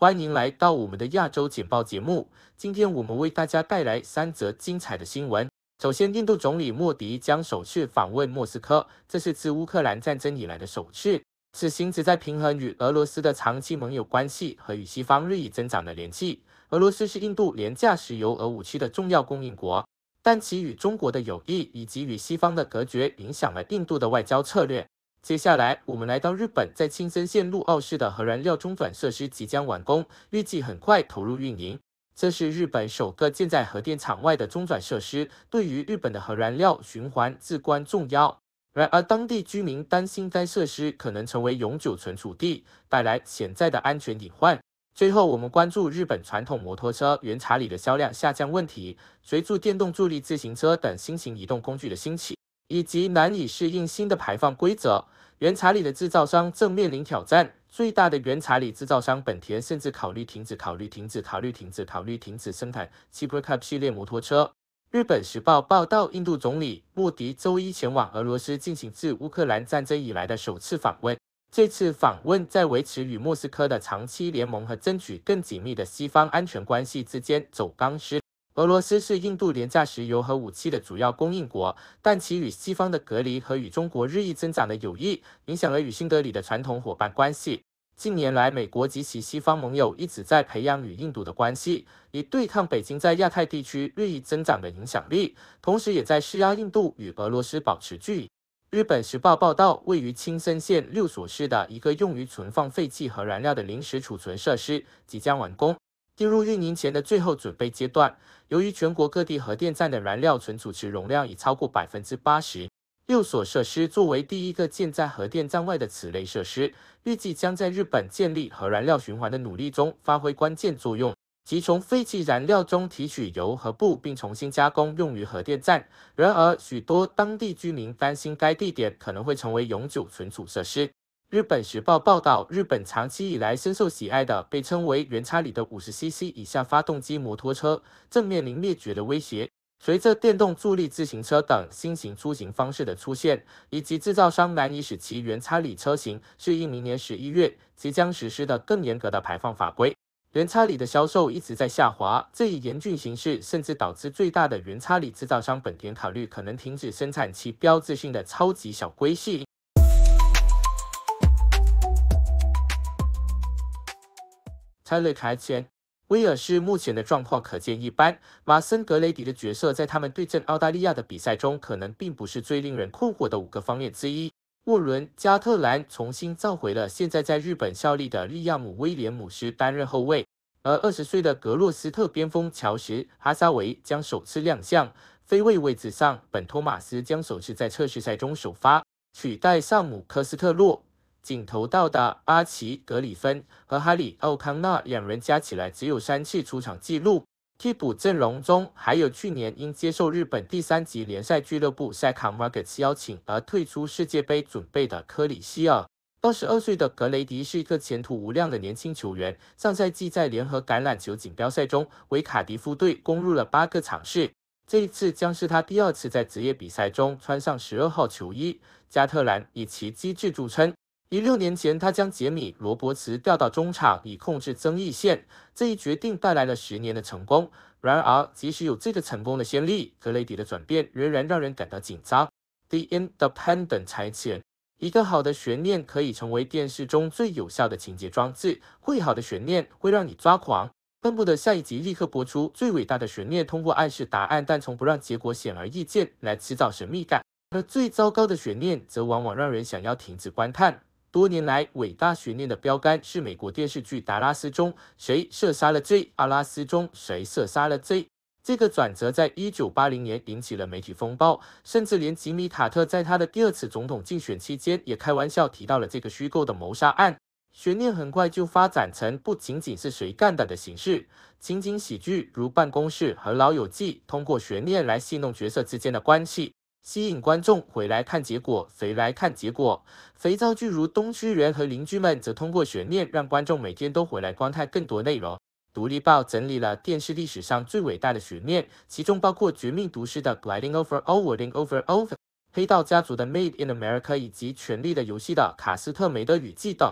欢迎来到我们的亚洲简报节目。今天我们为大家带来三则精彩的新闻。首先，印度总理莫迪将首次访问莫斯科，这是自乌克兰战争以来的首次。此行旨在平衡与俄罗斯的长期盟友关系和与西方日益增长的联系。俄罗斯是印度廉价石油和武器的重要供应国，但其与中国的友谊以及与西方的隔绝影响了印度的外交策略。接下来，我们来到日本，在青森县鹿奥市的核燃料中转设施即将完工，预计很快投入运营。这是日本首个建在核电厂外的中转设施，对于日本的核燃料循环至关重要。然而，当地居民担心该设施可能成为永久存储地，带来潜在的安全隐患。最后，我们关注日本传统摩托车原查理的销量下降问题，随著电动助力自行车等新型移动工具的兴起。以及难以适应新的排放规则，原查理的制造商正面临挑战。最大的原查理制造商本田甚至考虑停止考虑停止考虑停止考虑停止生产 s u p e r Cup 系列摩托车。日本时报报道，印度总理莫迪周一前往俄罗斯进行自乌克兰战争以来的首次访问。这次访问在维持与莫斯科的长期联盟和争取更紧密的西方安全关系之间走钢丝。俄罗斯是印度廉价石油和武器的主要供应国，但其与西方的隔离和与中国日益增长的友谊，影响了与新德里的传统伙伴关系。近年来，美国及其西方盟友一直在培养与印度的关系，以对抗北京在亚太地区日益增长的影响力，同时也在施压印度与俄罗斯保持距离。日本时报报道，位于青森县六所市的一个用于存放废气和燃料的临时储存设施即将完工。进入运营前的最后准备阶段，由于全国各地核电站的燃料存储池容量已超过百分之八十，六所设施作为第一个建在核电站外的此类设施，预计将在日本建立核燃料循环的努力中发挥关键作用，即从废弃燃料中提取油和布，并重新加工用于核电站。然而，许多当地居民担心该地点可能会成为永久存储设施。日本《时报》报道，日本长期以来深受喜爱的被称为“原差里的五十 CC 以下发动机摩托车，正面临灭绝的威胁。随着电动助力自行车等新型出行方式的出现，以及制造商难以使其原差里车型适应明年十一月即将实施的更严格的排放法规，原差里的销售一直在下滑。这一严峻形势甚至导致最大的原差里制造商本田考虑可能停止生产其标志性的超级小龟系 c 了凯旋，威尔士目前的状况可见一斑。马森格雷迪的角色在他们对阵澳大利亚的比赛中，可能并不是最令人困惑的五个方面之一。沃伦加特兰重新召回了现在在日本效力的利亚姆威廉姆斯担任后卫，而20岁的格洛斯特边锋乔什哈萨维将首次亮相。非卫位置上，本托马斯将首次在测试赛中首发，取代萨姆科斯特洛。仅投到的阿奇·格里芬和哈里·奥康纳两人加起来只有三次出场记录。替补阵容中还有去年因接受日本第三级联赛俱乐部赛卡 markets 邀请而退出世界杯准备的科里希尔。二十二岁的格雷迪是一个前途无量的年轻球员，上赛季在联合橄榄球锦标赛中为卡迪夫队攻入了八个场次。这一次将是他第二次在职业比赛中穿上十二号球衣。加特兰以其机智著称。以六年前，他将杰米·罗伯茨调到中场，以控制争议线。这一决定带来了十年的成功。然而，即使有这个成功的先例，格雷迪的转变仍然让人感到紧张。The Independent 摘自：一个好的悬念可以成为电视中最有效的情节装置。会好的悬念会让你抓狂，恨不得下一集立刻播出。最伟大的悬念通过暗示答案，但从不让结果显而易见来制造神秘感。而最糟糕的悬念则往往让人想要停止观看。多年来，伟大悬念的标杆是美国电视剧《达拉斯》中谁射杀了 J，《阿拉斯》中谁射杀了 J。这个转折在1980年引起了媒体风暴，甚至连吉米·塔特在他的第二次总统竞选期间也开玩笑提到了这个虚构的谋杀案。悬念很快就发展成不仅仅是谁干的的形式。情景喜剧如《办公室》和《老友记》通过悬念来戏弄角色之间的关系。吸引观众回来看结果，谁来看结果？肥皂剧如《东区人》和《邻居们》则通过悬念让观众每天都回来观看更多内容。《独立报》整理了电视历史上最伟大的悬念，其中包括《绝命毒师》的 g l i d i n g Over、Overing Over、Over，《黑道家族》的 Made in America，以及《权力的游戏》的卡斯特梅的雨季等。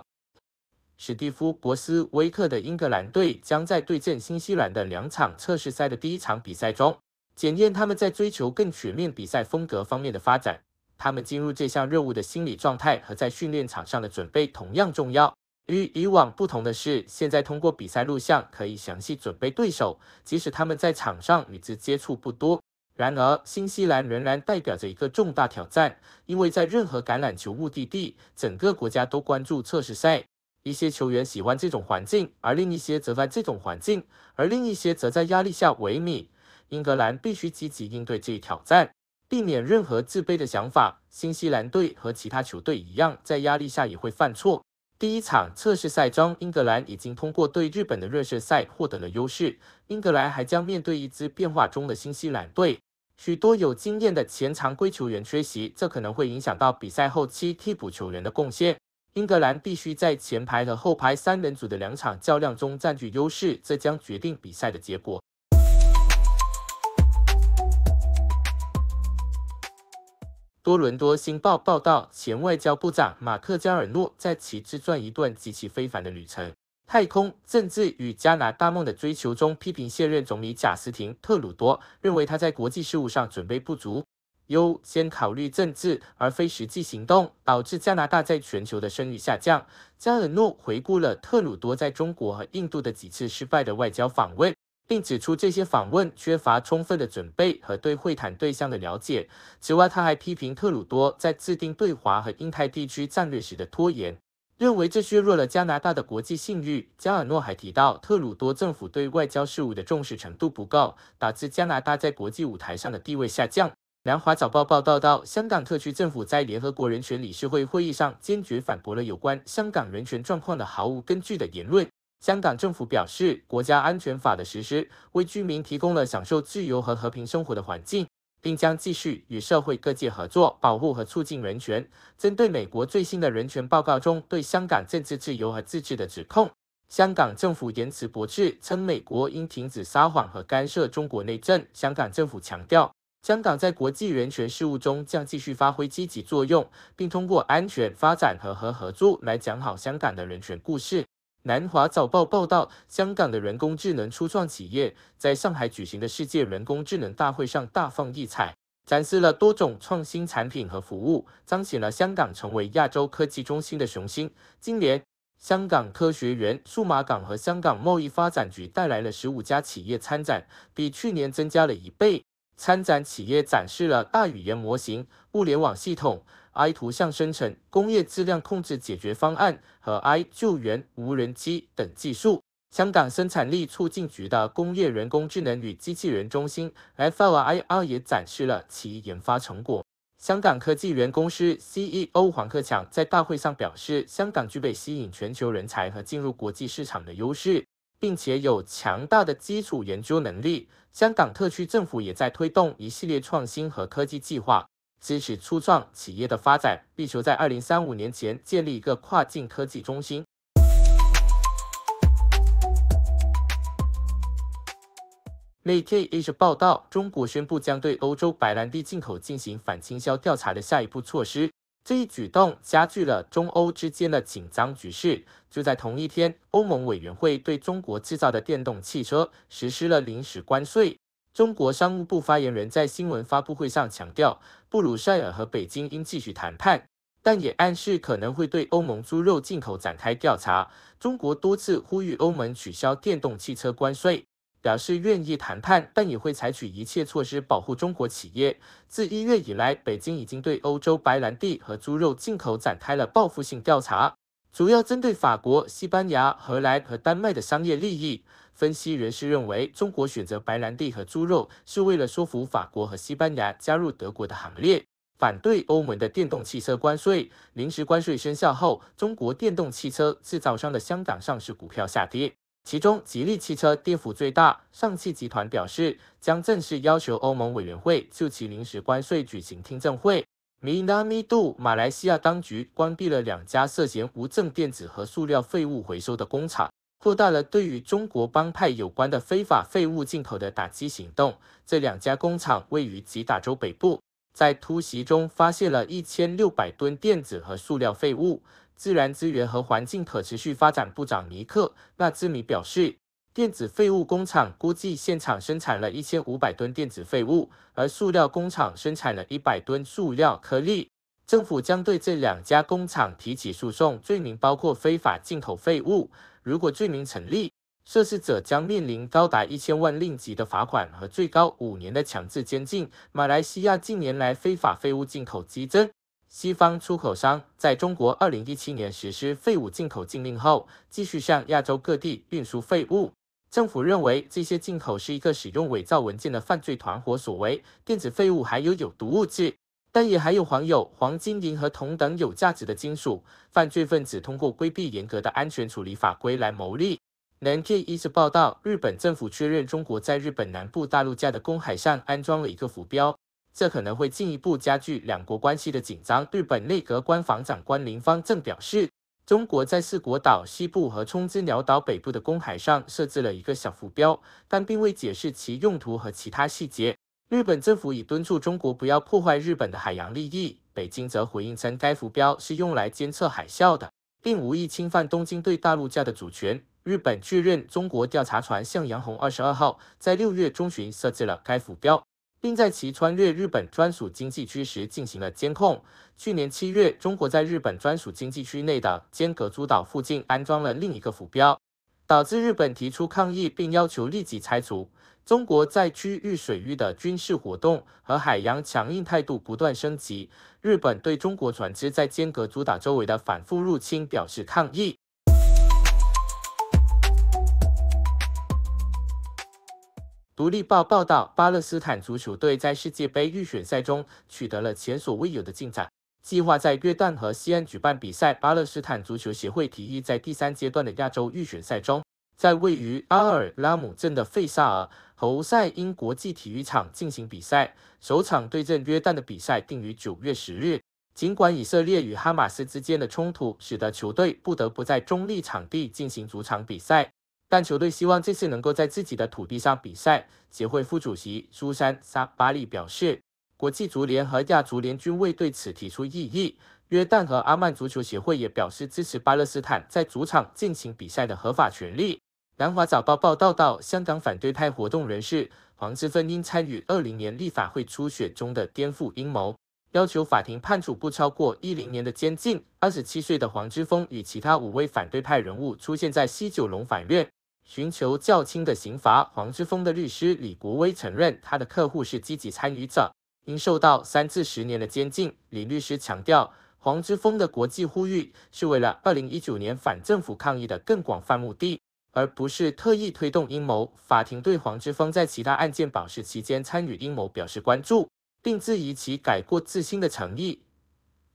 史蒂夫·博斯威克的英格兰队将在对阵新西兰的两场测试赛的第一场比赛中。检验他们在追求更全面比赛风格方面的发展，他们进入这项任务的心理状态和在训练场上的准备同样重要。与以往不同的是，现在通过比赛录像可以详细准备对手，即使他们在场上与之接触不多。然而，新西兰仍然代表着一个重大挑战，因为在任何橄榄球目的地，整个国家都关注测试赛。一些球员喜欢这种环境，而另一些则在这种环境而另一些则在压力下萎靡。英格兰必须积极应对这一挑战，避免任何自卑的想法。新西兰队和其他球队一样，在压力下也会犯错。第一场测试赛中，英格兰已经通过对日本的热身赛获得了优势。英格兰还将面对一支变化中的新西兰队，许多有经验的前常规球员缺席，这可能会影响到比赛后期替补球员的贡献。英格兰必须在前排和后排三人组的两场较量中占据优势，这将决定比赛的结果。多伦多星报报道，前外交部长马克·加尔诺在其自传一段极其非凡的旅程——太空、政治与加拿大梦的追求中，批评现任总理贾斯廷·特鲁多，认为他在国际事务上准备不足，优先考虑政治而非实际行动，导致加拿大在全球的声誉下降。加尔诺回顾了特鲁多在中国和印度的几次失败的外交访问。并指出这些访问缺乏充分的准备和对会谈对象的了解。此外，他还批评特鲁多在制定对华和印太地区战略时的拖延，认为这削弱了加拿大的国际信誉。加尔诺还提到，特鲁多政府对外交事务的重视程度不够，导致加拿大在国际舞台上的地位下降。南华早报报道，到香港特区政府在联合国人权理事会会议上坚决反驳了有关香港人权状况的毫无根据的言论。香港政府表示，国家安全法的实施为居民提供了享受自由和和平生活的环境，并将继续与社会各界合作，保护和促进人权。针对美国最新的人权报告中对香港政治自由和自治的指控，香港政府言辞驳斥，称美国应停止撒谎和干涉中国内政。香港政府强调，香港在国际人权事务中将继续发挥积极作用，并通过安全、发展和合作来讲好香港的人权故事。南华早报报道，香港的人工智能初创企业在上海举行的世界人工智能大会上大放异彩，展示了多种创新产品和服务，彰显了香港成为亚洲科技中心的雄心。今年，香港科学园、数码港和香港贸易发展局带来了十五家企业参展，比去年增加了一倍。参展企业展示了大语言模型、物联网系统。i 图像生成、工业质量控制解决方案和 i 救援无人机等技术，香港生产力促进局的工业人工智能与机器人中心 f l i r 也展示了其研发成果。香港科技园公司 CEO 黄克强在大会上表示，香港具备吸引全球人才和进入国际市场的优势，并且有强大的基础研究能力。香港特区政府也在推动一系列创新和科技计划。支持初创企业的发展，力求在二零三五年前建立一个跨境科技中心。《Mkh》报道，中国宣布将对欧洲白兰地进口进行反倾销调查的下一步措施。这一举动加剧了中欧之间的紧张局势。就在同一天，欧盟委员会对中国制造的电动汽车实施了临时关税。中国商务部发言人，在新闻发布会上强调，布鲁塞尔和北京应继续谈判，但也暗示可能会对欧盟猪肉进口展开调查。中国多次呼吁欧盟取消电动汽车关税，表示愿意谈判，但也会采取一切措施保护中国企业。自一月以来，北京已经对欧洲白兰地和猪肉进口展开了报复性调查，主要针对法国、西班牙、荷兰和丹麦的商业利益。分析人士认为，中国选择白兰地和猪肉是为了说服法国和西班牙加入德国的行列，反对欧盟的电动汽车关税。临时关税生效后，中国电动汽车制造商的香港上市股票下跌，其中吉利汽车跌幅最大。上汽集团表示，将正式要求欧盟委员会就其临时关税举行听证会。米南迪，马来西亚当局关闭了两家涉嫌无证电子和塑料废物回收的工厂。扩大了对于中国帮派有关的非法废物进口的打击行动。这两家工厂位于吉打州北部，在突袭中发现了一千六百吨电子和塑料废物。自然资源和环境可持续发展部长尼克纳兹米表示，电子废物工厂估计现场生产了一千五百吨电子废物，而塑料工厂生产了一百吨塑料颗粒。政府将对这两家工厂提起诉讼，罪名包括非法进口废物。如果罪名成立，涉事者将面临高达一千万令吉的罚款和最高五年的强制监禁。马来西亚近年来非法废物进口激增，西方出口商在中国二零一七年实施废物进口禁令后，继续向亚洲各地运输废物。政府认为这些进口是一个使用伪造文件的犯罪团伙所为，电子废物含有有毒物质。但也还有黄油、黄金、银和铜等有价值的金属。犯罪分子通过规避严格的安全处理法规来牟利。n K 一直报道，日本政府确认中国在日本南部大陆架的公海上安装了一个浮标，这可能会进一步加剧两国关系的紧张。日本内阁官房长官林芳正表示，中国在四国岛西部和冲之鸟岛北部的公海上设置了一个小浮标，但并未解释其用途和其他细节。日本政府已敦促中国不要破坏日本的海洋利益。北京则回应称，该浮标是用来监测海啸的，并无意侵犯东京对大陆架的主权。日本确认，中国调查船向阳红二十二号在六月中旬设置了该浮标，并在其穿越日本专属经济区时进行了监控。去年七月，中国在日本专属经济区内的尖阁诸岛附近安装了另一个浮标。导致日本提出抗议，并要求立即拆除中国在区域水域的军事活动和海洋强硬态度不断升级。日本对中国船只在间阁主岛周围的反复入侵表示抗议。《独立报》报道，巴勒斯坦足球队在世界杯预选赛中取得了前所未有的进展。计划在约旦和西安举办比赛。巴勒斯坦足球协会提议在第三阶段的亚洲预选赛中，在位于阿尔拉姆镇的费萨尔侯赛因国际体育场进行比赛。首场对阵约旦的比赛定于九月十日。尽管以色列与哈马斯之间的冲突使得球队不得不在中立场地进行主场比赛，但球队希望这次能够在自己的土地上比赛。协会副主席苏珊·萨巴利表示。国际足联和亚足联均未对此提出异议。约旦和阿曼足球协会也表示支持巴勒斯坦在主场进行比赛的合法权利。南华早报报道，到香港反对派活动人士黄之峰因参与二零年立法会初选中的颠覆阴谋，要求法庭判处不超过一零年的监禁。二十七岁的黄之峰与其他五位反对派人物出现在西九龙法院，寻求较轻的刑罚。黄之峰的律师李国威承认，他的客户是积极参与者。因受到三至十年的监禁，李律师强调，黄之锋的国际呼吁是为了二零一九年反政府抗议的更广泛目的，而不是特意推动阴谋。法庭对黄之锋在其他案件保释期间参与阴谋表示关注，并质疑其改过自新的诚意。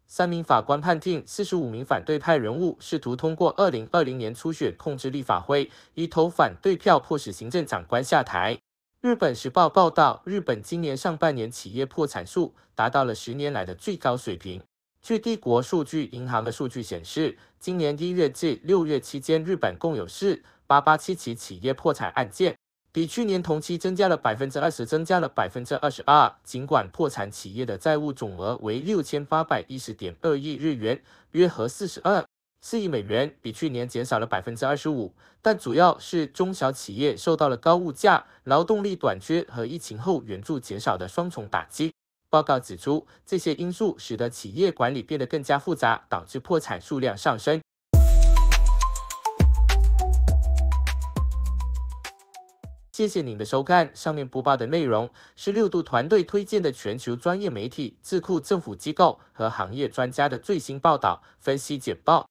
三名法官判定，四十五名反对派人物试图通过二零二零年初选控制立法会，以投反对票迫使行政长官下台。日本时报报道，日本今年上半年企业破产数达到了十年来的最高水平。据帝国数据银行的数据显示，今年一月至六月期间，日本共有四八八七起企业破产案件，比去年同期增加了百分之二十，增加了百分之二十二。尽管破产企业的债务总额为六千八百一十点二亿日元，约合四十二。四亿美元比去年减少了百分之二十五，但主要是中小企业受到了高物价、劳动力短缺和疫情后援助减少的双重打击。报告指出，这些因素使得企业管理变得更加复杂，导致破产数量上升。谢谢您的收看，上面播报的内容是六度团队推荐的全球专业媒体、智库、政府机构和行业专家的最新报道、分析简报。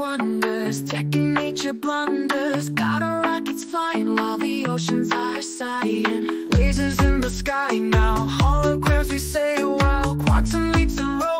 wonders, checking nature blunders. Got our rockets flying while the oceans are sighing. Lasers in the sky now, holograms we say wow. Quantum leaps and rolls.